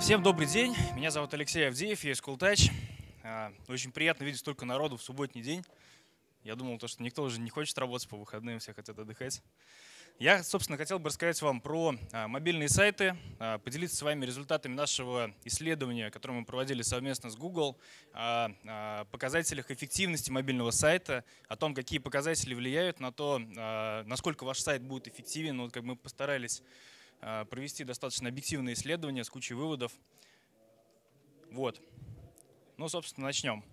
всем добрый день. Меня зовут Алексей Авдеев, я из Култач. А, очень приятно видеть столько народу в субботний день. Я думал, то, что никто уже не хочет работать по выходным, все хотят отдыхать. Я, собственно, хотел бы рассказать вам про а, мобильные сайты, а, поделиться с вами результатами нашего исследования, которое мы проводили совместно с Google, о показателях эффективности мобильного сайта, о том, какие показатели влияют на то, насколько ваш сайт будет эффективен. Ну, вот как мы постарались а, провести достаточно объективное исследование с кучей выводов. Вот. Ну, собственно, начнем.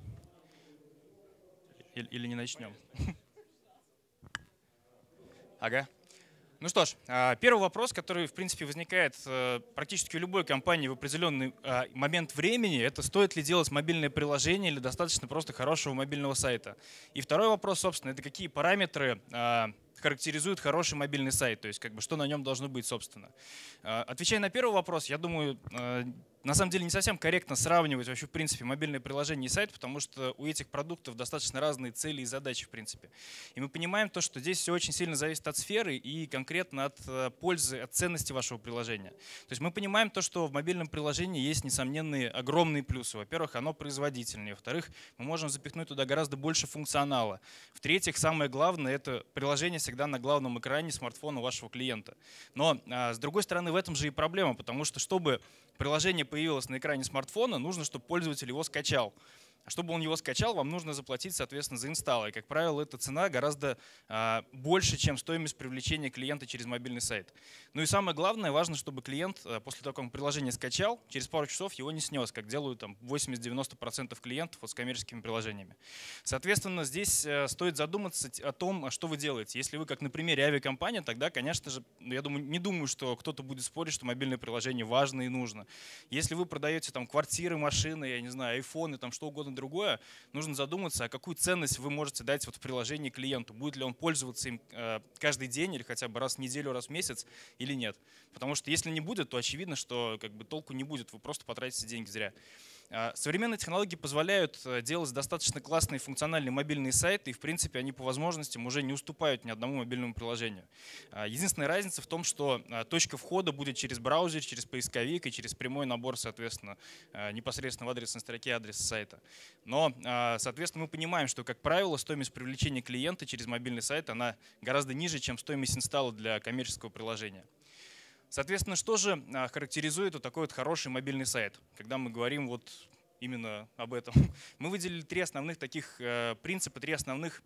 Или не начнем. Ага. Ну что ж, а, первый вопрос, который, в принципе, возникает э, практически у любой компании в определенный а, момент времени, это стоит ли делать мобильное приложение или достаточно просто хорошего мобильного сайта. И второй вопрос, собственно, это какие параметры характеризует хороший мобильный сайт, то есть как бы что на нем должно быть, собственно. А, отвечая на первый вопрос, я думаю, а, на самом деле не совсем корректно сравнивать вообще в принципе мобильное приложение и сайт, потому что у этих продуктов достаточно разные цели и задачи в принципе. И мы понимаем то, что здесь все очень сильно зависит от сферы и конкретно от э, пользы, от ценности вашего приложения. То есть мы понимаем то, что в мобильном приложении есть несомненные огромные плюсы. Во-первых, оно производительнее. Во-вторых, мы можем запихнуть туда гораздо больше функционала. В-третьих, самое главное, это приложение всегда на главном экране смартфона вашего клиента. Но, а, с другой стороны, в этом же и проблема, потому что чтобы приложение появилось на экране смартфона, нужно, чтобы пользователь его скачал чтобы он его скачал, вам нужно заплатить, соответственно, за инсталл. И, как правило, эта цена гораздо а, больше, чем стоимость привлечения клиента через мобильный сайт. Ну и самое главное, важно, чтобы клиент а, после того, как он приложение скачал, через пару часов его не снес, как делают там 80-90% клиентов вот с коммерческими приложениями. Соответственно, здесь э, стоит задуматься о том, а что вы делаете. Если вы, как на примере авиакомпания, тогда, конечно же, я думаю, не думаю, что кто-то будет спорить, что мобильное приложение важно и нужно. Если вы продаете там квартиры, машины, я не знаю, айфоны, там что угодно другое. Нужно задуматься, а какую ценность вы можете дать вот в приложении клиенту. Будет ли он пользоваться им э, каждый день или хотя бы раз в неделю, раз в месяц или нет. Потому что если не будет, то очевидно, что как бы толку не будет, вы просто потратите деньги зря. А, современные технологии позволяют э, делать достаточно классные функциональные мобильные сайты, и в принципе они по возможностям уже не уступают ни одному мобильному приложению. А, единственная разница в том, что а, точка входа будет через браузер, через поисковик и через прямой набор, соответственно, непосредственно в адресной строке адрес сайта. Но, соответственно, мы понимаем, что, как правило, стоимость привлечения клиента через мобильный сайт она гораздо ниже, чем стоимость инсталла для коммерческого приложения. Соответственно, что же а, характеризует вот такой вот хороший мобильный сайт, когда мы говорим вот именно об этом? Мы выделили три основных таких э, принципа, три основных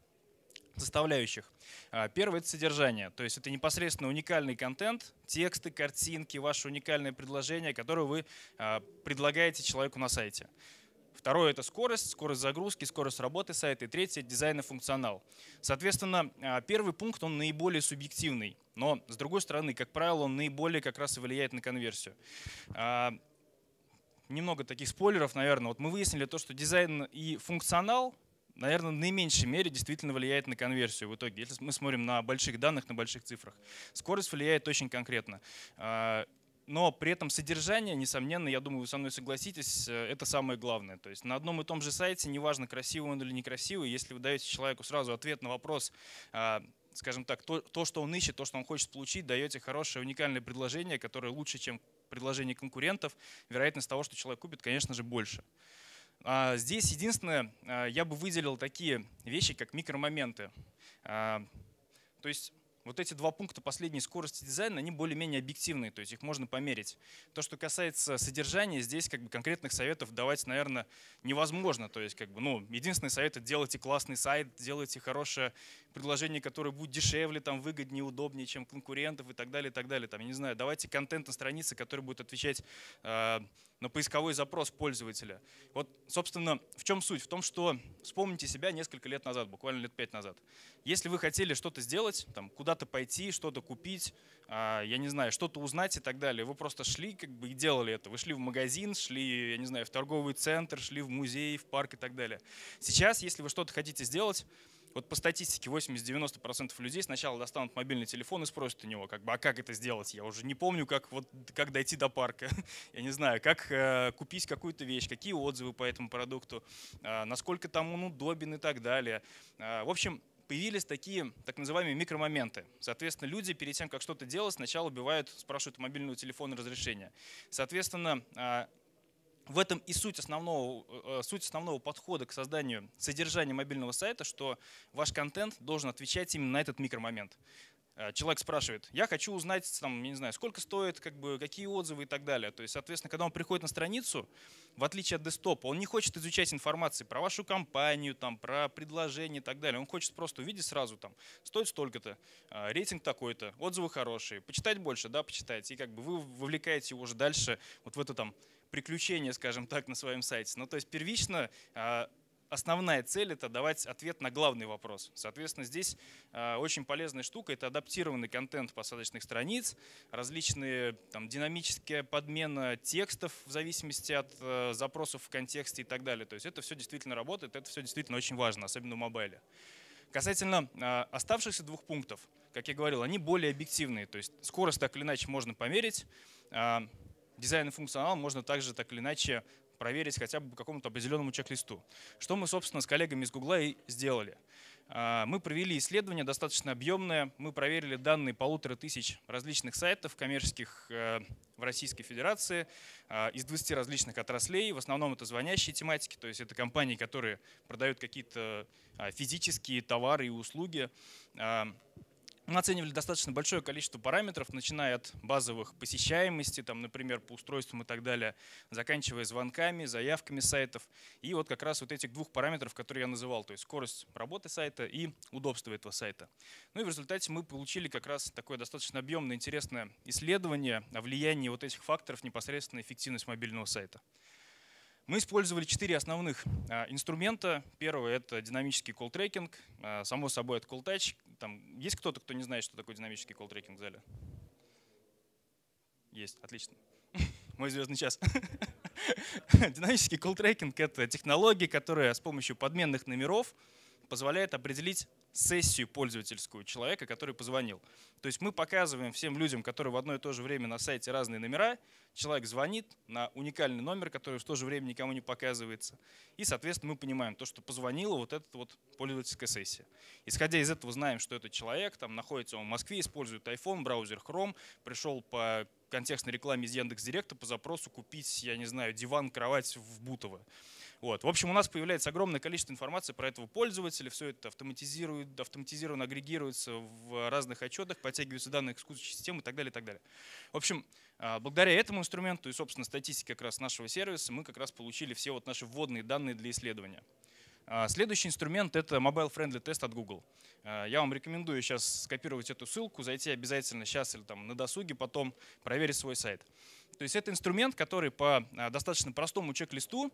составляющих. А, первое – это содержание. То есть это непосредственно уникальный контент, тексты, картинки, ваше уникальное предложение, которое вы а, предлагаете человеку на сайте. Второе – это скорость, скорость загрузки, скорость работы сайта. И третье – дизайн и функционал. Соответственно, а, первый пункт, он наиболее субъективный. Но, с другой стороны, как правило, он наиболее как раз и влияет на конверсию а, немного таких спойлеров, наверное. Вот мы выяснили то, что дизайн и функционал, наверное, в наименьшей мере действительно влияет на конверсию в итоге. Если мы смотрим на больших данных, на больших цифрах, скорость влияет очень конкретно. А, но при этом содержание, несомненно, я думаю, вы со мной согласитесь, э, это самое главное. То есть на одном и том же сайте, неважно, красивый он или некрасивый, если вы даете человеку сразу ответ на вопрос, а, скажем так, то, то, что он ищет, то, что он хочет получить, даете хорошее, уникальное предложение, которое лучше, чем предложение конкурентов, вероятность того, что человек купит, конечно же, больше. А, здесь единственное, а, я бы выделил такие вещи, как микромоменты. То есть вот эти два пункта последней скорости дизайна, они более-менее объективные, то есть их можно померить. То, что касается содержания, здесь как бы конкретных советов давать, наверное, невозможно. То есть как бы, ну, единственный совет — это делайте классный сайт, делайте хорошее предложение, которое будет дешевле, там, выгоднее, удобнее, чем конкурентов и так далее, и так далее. Там, я не знаю, давайте контент на странице, который будет отвечать а, на поисковой запрос пользователя. Вот, собственно, в чем суть? В том, что вспомните себя несколько лет назад, буквально лет пять назад. Если вы хотели что-то сделать, там, куда-то пойти, что-то купить, а, я не знаю, что-то узнать и так далее, вы просто шли как бы и делали это. Вы шли в магазин, шли, я не знаю, в торговый центр, шли в музей, в парк и так далее. Сейчас, если вы что-то хотите сделать, вот по статистике 80-90% людей сначала достанут мобильный телефон и спросят у него, как бы, а как это сделать? Я уже не помню, как, вот, как дойти до парка. Я не знаю, как э, купить какую-то вещь, какие отзывы по этому продукту, э, насколько там он удобен и так далее. Э, в общем, появились такие так называемые микромоменты. Соответственно, люди перед тем, как что-то делать, сначала убивают, спрашивают мобильного телефона разрешения. Соответственно, э, в этом и суть основного, э, э, суть основного подхода к созданию содержания мобильного сайта, что ваш контент должен отвечать именно на этот микромомент. Э, человек спрашивает, я хочу узнать, там, я не знаю, сколько стоит, как бы, какие отзывы и так далее. То есть, соответственно, когда он приходит на страницу, в отличие от десктопа, он не хочет изучать информацию про вашу компанию, там, про предложение и так далее. Он хочет просто увидеть сразу, там, стоит столько-то, рейтинг такой-то, отзывы хорошие, почитать больше, да, почитать. И как бы вы вовлекаете его уже дальше вот в эту там приключения, скажем так, на своем сайте. Ну, то есть первично а, основная цель – это давать ответ на главный вопрос. Соответственно, здесь а, очень полезная штука – это адаптированный контент посадочных страниц, различные там, динамические подмена текстов в зависимости от а, запросов в контексте и так далее. То есть это все действительно работает, это все действительно очень важно, особенно в мобайле. Касательно оставшихся двух пунктов, как я говорил, они более объективные. То есть скорость так или иначе можно померить, дизайн и функционал можно также так или иначе проверить хотя бы по какому-то определенному чек-листу. Что мы, собственно, с коллегами из Гугла и сделали. А, мы провели исследование достаточно объемное. Мы проверили данные полутора тысяч различных сайтов коммерческих э, в Российской Федерации а, из 20 различных отраслей. В основном это звонящие тематики, то есть это компании, которые продают какие-то а, физические товары и услуги. Мы оценивали достаточно большое количество параметров, начиная от базовых посещаемости, там, например, по устройствам и так далее, заканчивая звонками, заявками сайтов. И вот как раз вот этих двух параметров, которые я называл, то есть скорость работы сайта и удобство этого сайта. Ну и в результате мы получили как раз такое достаточно объемное, интересное исследование о влиянии вот этих факторов непосредственно на эффективность мобильного сайта. Мы использовали четыре основных а, инструмента. Первый — это динамический колл-трекинг. А, само собой, это колл-тач. есть кто-то, кто не знает, что такое динамический колл-трекинг в зале? Есть, отлично. Мой звездный час. Динамический колл-трекинг — это технология, которая с помощью подменных номеров — позволяет определить сессию пользовательскую человека, который позвонил. То есть мы показываем всем людям, которые в одно и то же время на сайте разные номера, человек звонит на уникальный номер, который в то же время никому не показывается, и, соответственно, мы понимаем то, что позвонила вот эта вот пользовательская сессия. Исходя из этого знаем, что этот человек, там находится он в Москве, использует iPhone, браузер Chrome, пришел по контекстной рекламе из Яндекс.Директа по запросу купить, я не знаю, диван, кровать в Бутово. Вот. В общем, у нас появляется огромное количество информации про этого пользователя, все это автоматизирует, автоматизированно агрегируется в разных отчетах, подтягиваются данные к искусственной системе и так далее, и так далее. В общем, а, благодаря этому инструменту и, собственно, статистике как раз нашего сервиса мы как раз получили все вот наши вводные данные для исследования. А, следующий инструмент — это Mobile Friendly Test от Google. А, я вам рекомендую сейчас скопировать эту ссылку, зайти обязательно сейчас или там на досуге, потом проверить свой сайт. То есть это инструмент, который по достаточно простому чек-листу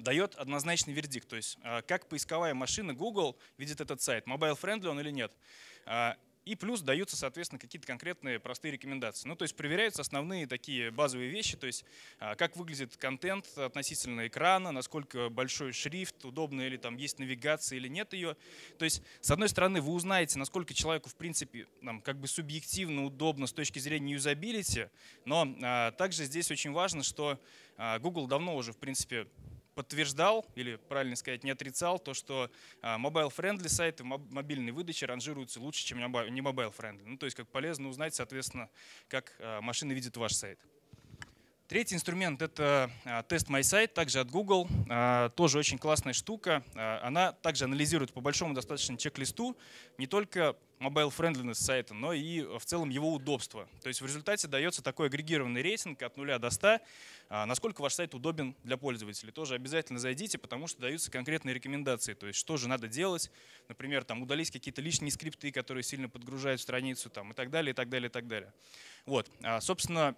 дает однозначный вердикт, то есть а, как поисковая машина Google видит этот сайт, mobile-friendly он или нет. А, и плюс даются, соответственно, какие-то конкретные простые рекомендации. Ну, то есть проверяются основные такие базовые вещи, то есть а, как выглядит контент относительно экрана, насколько большой шрифт, удобно или там есть навигация или нет ее. То есть, с одной стороны, вы узнаете, насколько человеку, в принципе, там, как бы субъективно удобно с точки зрения юзабилити, но а, также здесь очень важно, что а, Google давно уже, в принципе, подтверждал, или правильно сказать, не отрицал то, что mobile-friendly а, сайты мобильные выдачи ранжируются лучше, чем не mobile-friendly. Ну, то есть как полезно узнать, соответственно, как а, машины видят ваш сайт. Третий инструмент — это а, тест mysite также от Google. Тоже очень классная штука. Она также анализирует по большому достаточно чек-листу не только mobile friendliness сайта, но и э, в целом его удобство. То есть в результате дается такой агрегированный рейтинг от 0 до 100, а, насколько ваш сайт удобен для пользователей. Тоже обязательно зайдите, потому что даются конкретные рекомендации, то есть что же надо делать. Например, там удалить какие-то лишние скрипты, которые сильно подгружают страницу там, и так далее, и так далее, и так далее. Вот, а, собственно,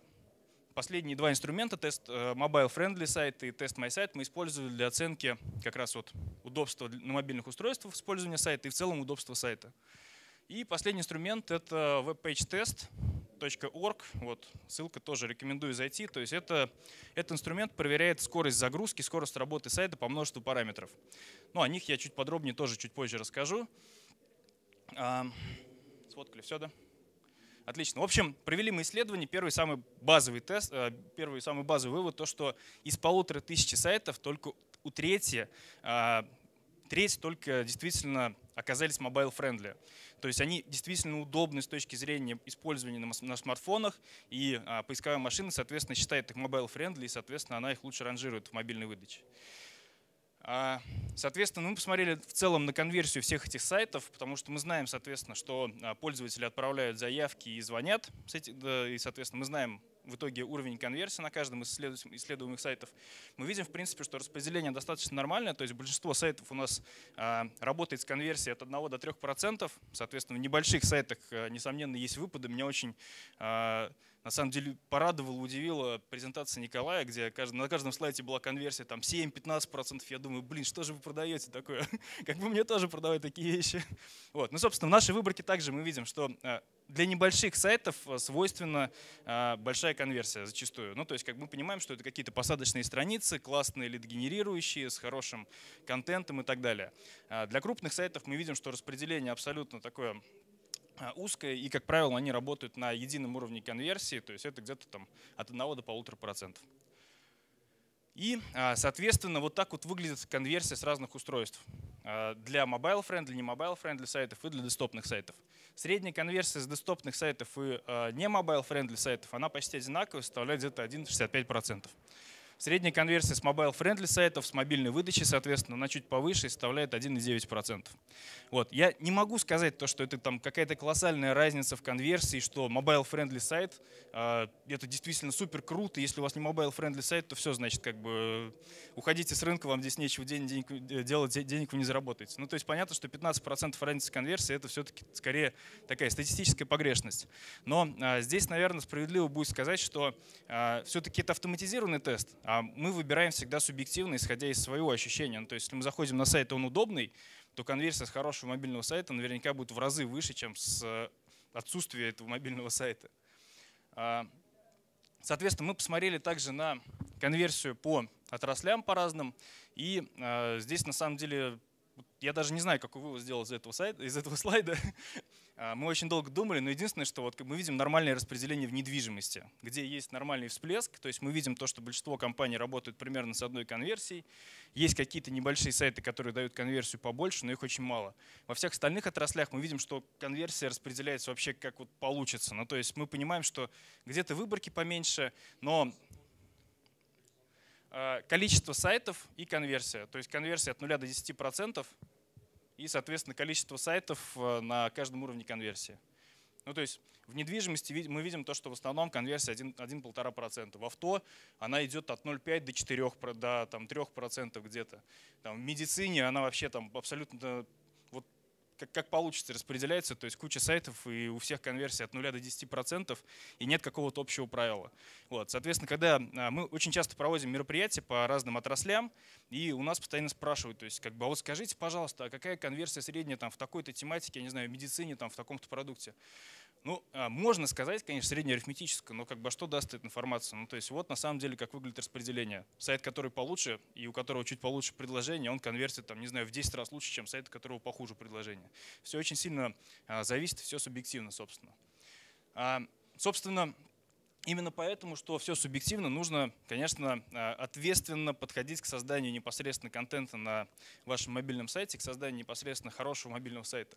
последние два инструмента, тест э, Mobile Friendly сайт и тест My Site, мы использовали для оценки как раз вот удобства на мобильных устройствах использования сайта и в целом удобства сайта. И последний инструмент — это webpagetest.org. Вот ссылка тоже рекомендую зайти. То есть это, этот инструмент проверяет скорость загрузки, скорость работы сайта по множеству параметров. Ну, о них я чуть подробнее тоже чуть позже расскажу. А, сфоткали все, да? Отлично. В общем, провели мы исследование. Первый самый базовый тест, э, первый самый базовый вывод, то, что из полутора тысячи сайтов только у трети, а, треть только действительно оказались mobile-friendly. То есть они действительно удобны с точки зрения использования на, смартфонах, и а, поисковая машина, соответственно, считает их mobile-friendly, и, соответственно, она их лучше ранжирует в мобильной выдаче. А, соответственно, ну, мы посмотрели в целом на конверсию всех этих сайтов, потому что мы знаем, соответственно, что а, пользователи отправляют заявки и звонят, и, соответственно, мы знаем в итоге уровень конверсии на каждом из исследуемых сайтов, мы видим, в принципе, что распределение достаточно нормальное, то есть большинство сайтов у нас а, работает с конверсией от 1 до 3%, соответственно, в небольших сайтах, а, несомненно, есть выпады. Меня очень а, на самом деле порадовало, удивила презентация Николая, где на каждом слайде была конверсия там 7-15%. Я думаю, блин, что же вы продаете такое? Как бы мне тоже продавать такие вещи. Вот. Ну, собственно, в нашей выборке также мы видим, что для небольших сайтов э, свойственна э, большая конверсия зачастую. Ну, то есть, как мы понимаем, что это какие-то посадочные страницы, классные лид-генерирующие, с хорошим контентом и так далее. Э, для крупных сайтов мы видим, что распределение абсолютно такое узкое, и, как правило, они работают на едином уровне конверсии, то есть это где-то там от 1 до 1,5%. И, соответственно, вот так вот выглядит конверсия с разных устройств. Э, для mobile friendly, не mobile friendly сайтов и для десктопных сайтов. Средняя конверсия с десктопных сайтов и э, не mobile friendly сайтов, она почти одинаковая, составляет где-то 1,65%. Средняя конверсия с mobile friendly сайтов, с мобильной выдачи, соответственно, она чуть повыше и составляет 1,9%. Вот. Я не могу сказать то, что это там какая-то колоссальная разница в конверсии, что mobile friendly сайт э, это действительно супер круто. Если у вас не mobile friendly сайт, то все, значит, как бы э, уходите с рынка, вам здесь нечего день, денег, э, делать, денег вы не заработаете. Ну, то есть понятно, что 15% разницы конверсии это все-таки скорее такая статистическая погрешность. Но э, здесь, наверное, справедливо будет сказать, что э, а, все-таки это автоматизированный тест, а мы выбираем всегда субъективно, исходя из своего ощущения. Ну, то есть, если мы заходим на сайт, он удобный, то конверсия с хорошего мобильного сайта наверняка будет в разы выше, чем с э, отсутствия этого мобильного сайта. А, соответственно, мы посмотрели также на конверсию по отраслям по разным. И а, здесь, на самом деле, я даже не знаю, какой вывод сделал из этого, сайта, из этого слайда, а, мы очень долго думали, но единственное, что вот мы видим нормальное распределение в недвижимости, где есть нормальный всплеск, то есть мы видим то, что большинство компаний работают примерно с одной конверсией, есть какие-то небольшие сайты, которые дают конверсию побольше, но их очень мало. Во всех остальных отраслях мы видим, что конверсия распределяется вообще как вот получится. Ну, то есть мы понимаем, что где-то выборки поменьше, но а, количество сайтов и конверсия. То есть конверсия от 0 до 10 процентов – и, соответственно, количество сайтов э, на каждом уровне конверсии. Ну, то есть в недвижимости мы видим то, что в основном конверсия 1-1,5%. В авто она идет от 0,5 до 4, до там, 3% где-то. Там, в медицине она вообще там абсолютно как, как получится, распределяется. То есть куча сайтов, и у всех конверсия от 0 до 10%, и нет какого-то общего правила. Вот. Соответственно, когда а, мы очень часто проводим мероприятия по разным отраслям, и у нас постоянно спрашивают, то есть как бы, а вот скажите, пожалуйста, а какая конверсия средняя там, в такой-то тематике, я не знаю, в медицине, там, в таком-то продукте? Ну, а, можно сказать, конечно, среднеарифметическое, но как бы а что даст эта информация? Ну, то есть вот на самом деле, как выглядит распределение. Сайт, который получше и у которого чуть получше предложение, он конвертит, там, не знаю, в 10 раз лучше, чем сайт, у которого похуже предложение стороны. Все очень сильно а, зависит, все субъективно, собственно. А, собственно, именно поэтому, что все субъективно, нужно, конечно, а, ответственно подходить к созданию непосредственно контента на вашем мобильном сайте, к созданию непосредственно хорошего мобильного сайта.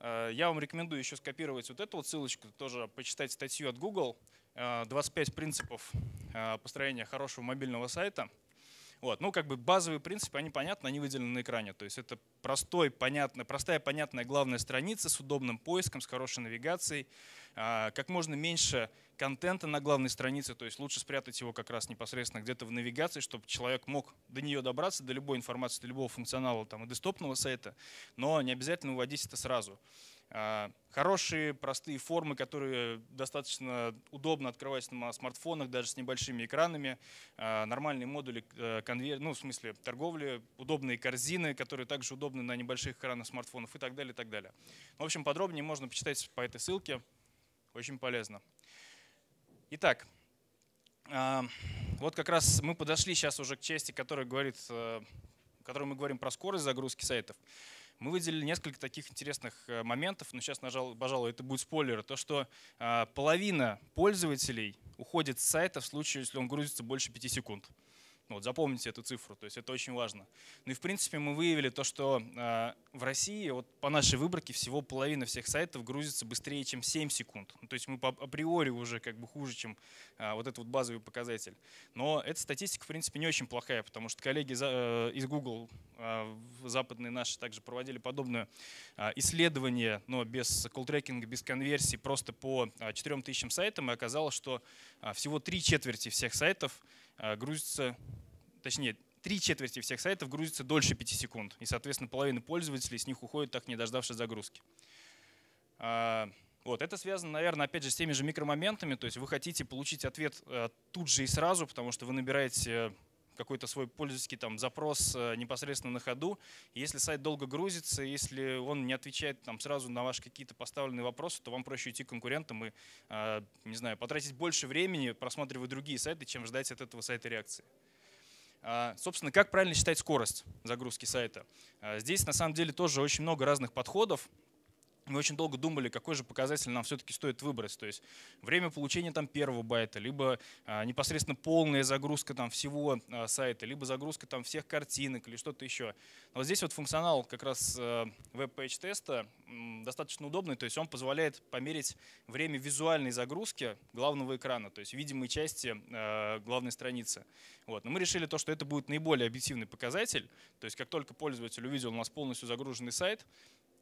Я вам рекомендую еще скопировать вот эту вот ссылочку, тоже почитать статью от Google «25 принципов построения хорошего мобильного сайта». Вот, ну, как бы базовые принципы, они понятны, они выделены на экране. То есть это простой, понятный простая, понятная главная страница с удобным поиском, с хорошей навигацией. А, как можно меньше контента на главной странице, то есть лучше спрятать его как раз непосредственно где-то в навигации, чтобы человек мог до нее добраться, до любой информации, до любого функционала там, и десктопного сайта, но не обязательно выводить это сразу. А, хорошие, простые формы, которые достаточно удобно открывать на смартфонах, даже с небольшими экранами. А, Нормальные модули э, конвейер, ну, в смысле торговли, удобные корзины, которые также удобны на небольших экранах смартфонов и так далее, и так далее. В общем, подробнее можно почитать по этой ссылке. Очень полезно. Итак, а, вот как раз мы подошли сейчас уже к части, которая говорит, э, в которой мы говорим про скорость загрузки сайтов мы выделили несколько таких интересных э, моментов, но сейчас, нажал, пожалуй, это будет спойлер, то, что а, половина пользователей уходит с сайта в случае, если он грузится больше 5 секунд. Ну, вот запомните эту цифру, то есть это очень важно. Ну и в принципе мы выявили то, что э, в России вот по нашей выборке всего половина всех сайтов грузится быстрее, чем 7 секунд. Ну, то есть мы по, априори уже как бы хуже, чем э, вот этот вот базовый показатель. Но эта статистика в принципе не очень плохая, потому что коллеги за, э, из Google, э, западные наши, также проводили подобное э, исследование, но без колл-трекинга, без конверсии, просто по э, 4000 сайтам, и оказалось, что э, всего три четверти всех сайтов Э, грузится, точнее, три четверти всех сайтов грузится дольше 5 секунд, и, соответственно, половина пользователей с них уходит, так не дождавшись загрузки. А, вот, это связано, наверное, опять же, с теми же микромоментами, то есть вы хотите получить ответ э, тут же и сразу, потому что вы набираете э, какой-то свой пользовательский там запрос э, непосредственно на ходу. Если сайт долго грузится, если он не отвечает там сразу на ваши какие-то поставленные вопросы, то вам проще идти к конкурентам и, э, не знаю, потратить больше времени, просматривая другие сайты, чем ждать от этого сайта реакции. А, собственно, как правильно считать скорость загрузки сайта? А, здесь на самом деле тоже очень много разных подходов мы очень долго думали, какой же показатель нам все-таки стоит выбрать. То есть время получения там первого байта, либо а, непосредственно полная загрузка там всего а, сайта, либо загрузка там всех картинок или что-то еще. Но вот здесь вот функционал как раз а, веб-пейдж теста достаточно удобный, то есть он позволяет померить время визуальной загрузки главного экрана, то есть видимой части а, главной страницы. Вот. Но мы решили то, что это будет наиболее объективный показатель, то есть как только пользователь увидел у нас полностью загруженный сайт,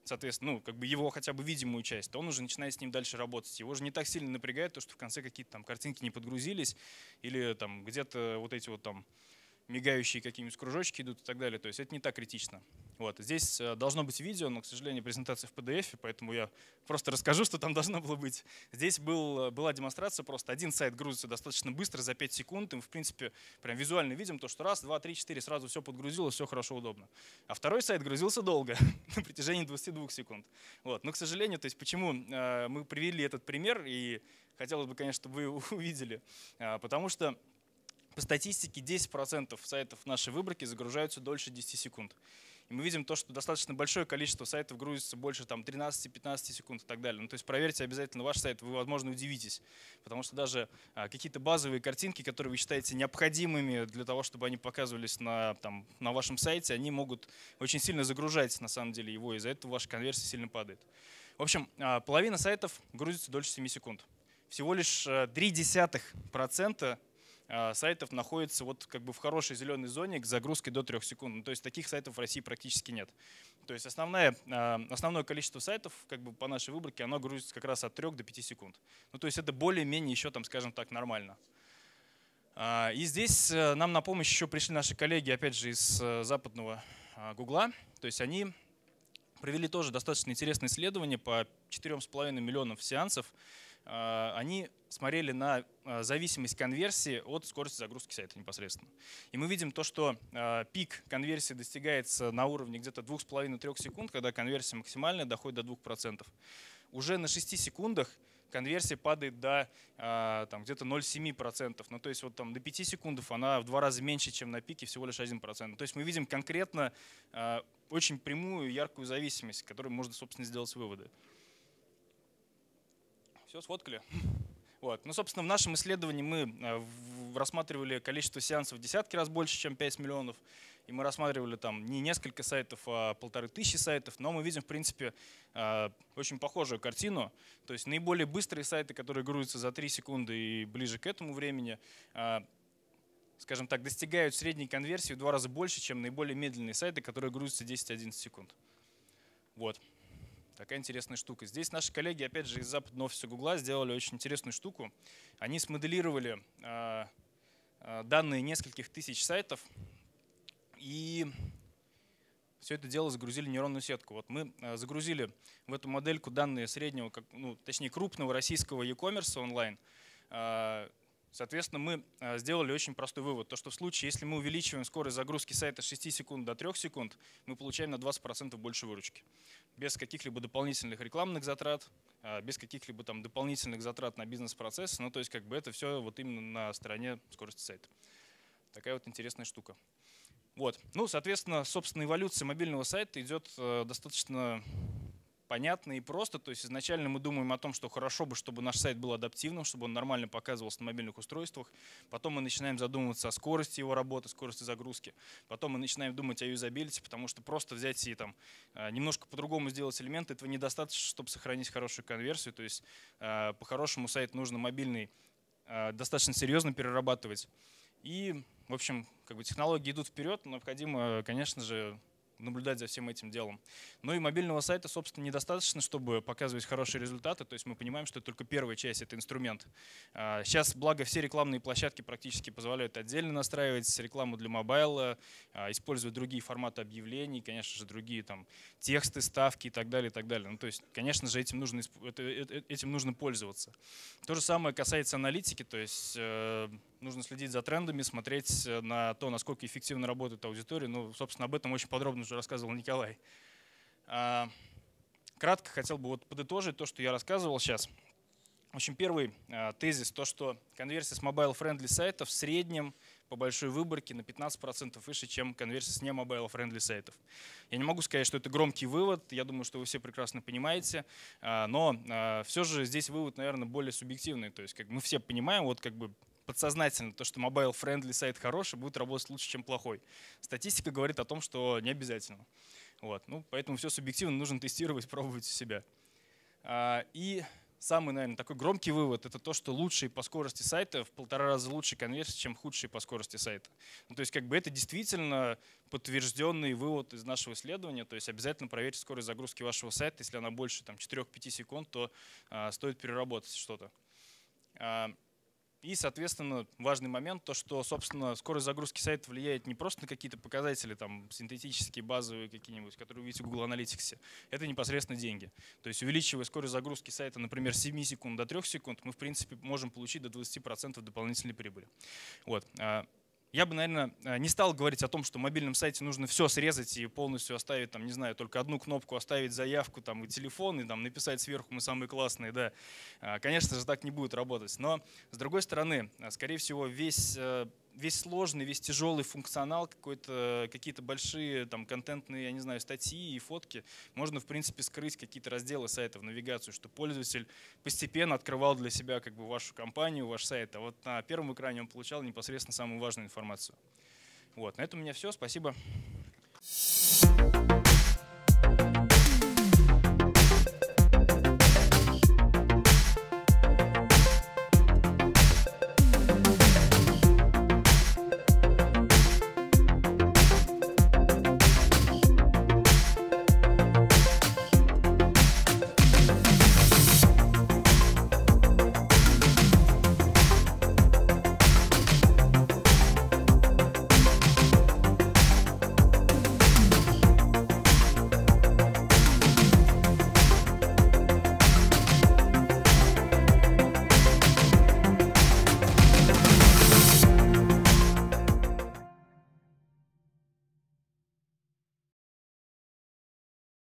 соответственно, ну, как бы его хотя бы видимую часть, то он уже начинает с ним дальше работать. Его же не так сильно напрягает то, что в конце какие-то там картинки не подгрузились, или там где-то вот эти вот там мигающие какие-нибудь кружочки идут и так далее. То есть это не так критично. Вот. Здесь э, должно быть видео, но, к сожалению, презентация в PDF, поэтому я просто расскажу, что там должно было быть. Здесь был, э, была демонстрация, просто один сайт грузится достаточно быстро, за 5 секунд, и мы, в принципе, прям визуально видим то, что раз, два, три, четыре, сразу все подгрузилось, все хорошо, удобно. А второй сайт грузился долго, на протяжении 22 секунд. Вот. Но, к сожалению, то есть почему э, мы привели этот пример, и хотелось бы, конечно, чтобы вы увидели, а, потому что по статистике 10% сайтов нашей выборки загружаются дольше 10 секунд и мы видим то, что достаточно большое количество сайтов грузится больше там 13-15 секунд и так далее. Ну, то есть проверьте обязательно ваш сайт, вы, возможно, удивитесь, потому что даже а, какие-то базовые картинки, которые вы считаете необходимыми для того, чтобы они показывались на, там, на вашем сайте, они могут очень сильно загружать на самом деле его, и за это ваша конверсия сильно падает. В общем, а, половина сайтов грузится дольше 7 секунд. Всего лишь 0,3% а, Э, сайтов находится вот как бы в хорошей зеленой зоне к загрузке до 3 секунд. Ну, то есть таких сайтов в России практически нет. То есть основное, э, основное количество сайтов как бы по нашей выборке оно грузится как раз от 3 до 5 секунд. Ну, то есть это более-менее еще, там, скажем так, нормально. Э, и здесь нам на помощь еще пришли наши коллеги, опять же, из западного Гугла. То есть они провели тоже достаточно интересное исследование по 4,5 миллионам сеансов а, они смотрели на а, зависимость конверсии от скорости загрузки сайта непосредственно. И мы видим то, что а, пик конверсии достигается на уровне где-то 2,5-3 секунд, когда конверсия максимальная доходит до 2%. Уже на 6 секундах конверсия падает до там, где-то 0,7%. Ну, то есть вот там до 5 секунд она в два раза меньше, чем на пике, всего лишь 1%. То есть мы видим конкретно очень прямую, яркую зависимость, которой можно, собственно, сделать выводы. Все, сфоткали. Вот. Ну, собственно, в нашем исследовании мы э, рассматривали количество сеансов в десятки раз больше, чем 5 миллионов. И мы рассматривали там не несколько сайтов, а полторы тысячи сайтов. Но мы видим, в принципе, э, очень похожую картину. То есть наиболее быстрые сайты, которые грузятся за 3 секунды и ближе к этому времени, э, скажем так, достигают средней конверсии в два раза больше, чем наиболее медленные сайты, которые грузятся 10-11 секунд. Вот. Такая интересная штука. Здесь наши коллеги, опять же, из западного офиса Гугла сделали очень интересную штуку. Они смоделировали а, а, данные нескольких тысяч сайтов и все это дело загрузили в нейронную сетку. Вот мы а, загрузили в эту модельку данные среднего, ну, точнее крупного российского e-commerce онлайн, Соответственно, мы э, сделали очень простой вывод, то что в случае, если мы увеличиваем скорость загрузки сайта с 6 секунд до 3 секунд, мы получаем на 20% больше выручки. Без каких-либо дополнительных рекламных затрат, а, без каких-либо там дополнительных затрат на бизнес-процесс. Ну, то есть как бы это все вот именно на стороне скорости сайта. Такая вот интересная штука. Вот. Ну, соответственно, собственно, эволюция мобильного сайта идет э, достаточно понятно и просто. То есть изначально мы думаем о том, что хорошо бы, чтобы наш сайт был адаптивным, чтобы он нормально показывался на мобильных устройствах. Потом мы начинаем задумываться о скорости его работы, скорости загрузки. Потом мы начинаем думать о юзабилити, потому что просто взять и там э, немножко по-другому сделать элементы, этого недостаточно, чтобы сохранить хорошую конверсию. То есть э, по-хорошему сайт нужно мобильный э, достаточно серьезно перерабатывать. И, в общем, как бы технологии идут вперед, но необходимо, конечно же, наблюдать за всем этим делом. Ну и мобильного сайта, собственно, недостаточно, чтобы показывать хорошие результаты. То есть мы понимаем, что только первая часть — это инструмент. Сейчас, а, благо, все рекламные площадки практически позволяют отдельно настраивать рекламу для мобайла, а, использовать другие форматы объявлений, конечно же, другие там тексты, ставки и так далее, и так далее. Ну, то есть, конечно же, этим нужно, э, э, этим нужно пользоваться. То же самое касается аналитики, то есть э, нужно следить за трендами, смотреть э, на то, насколько эффективно работает аудитория. Ну, собственно, об этом очень подробно уже рассказывал Николай. А, кратко хотел бы вот подытожить то, что я рассказывал сейчас. В общем, первый а, тезис, то, что конверсия с mobile-friendly сайтов в среднем по большой выборке на 15% выше, чем конверсия с не mobile-friendly сайтов. Я не могу сказать, что это громкий вывод, я думаю, что вы все прекрасно понимаете, а, но все же здесь вывод, наверное, более субъективный. То есть как мы все понимаем, вот как бы подсознательно, то, что мобайл-френдли сайт хороший, будет работать лучше, чем плохой. Статистика говорит о том, что не обязательно. Вот. Ну, поэтому все субъективно, нужно тестировать, пробовать у себя. А, и самый, наверное, такой громкий вывод – это то, что лучшие по скорости сайта в полтора раза лучше конверсии, чем худшие по скорости сайта. Ну, то есть как бы это действительно подтвержденный вывод из нашего исследования. То есть обязательно проверьте скорость загрузки вашего сайта. Если она больше там 4-5 секунд, то э, стоит переработать что-то. А, и, соответственно, важный момент, то, что, собственно, скорость загрузки сайта влияет не просто на какие-то показатели, там, синтетические, базовые какие-нибудь, которые вы видите в Google Analytics, это непосредственно деньги. То есть, увеличивая скорость загрузки сайта, например, с 7 секунд до 3 секунд, мы, в принципе, можем получить до 20% дополнительной прибыли. Вот. А, я бы, наверное, э, не стал говорить о том, что в мобильном сайте нужно все срезать и полностью оставить, там, не знаю, только одну кнопку, оставить заявку там, и телефон, и там, написать сверху «мы самые классные», да. А, конечно же, так не будет работать. Но, с другой стороны, э, скорее всего, весь э, весь сложный, весь тяжелый функционал, какой-то, какие-то большие там, контентные, я не знаю, статьи и фотки, можно, в принципе, скрыть какие-то разделы сайта в навигацию, что пользователь постепенно открывал для себя как бы, вашу компанию, ваш сайт, а вот на первом экране он получал непосредственно самую важную информацию. Вот, на этом у меня все. Спасибо.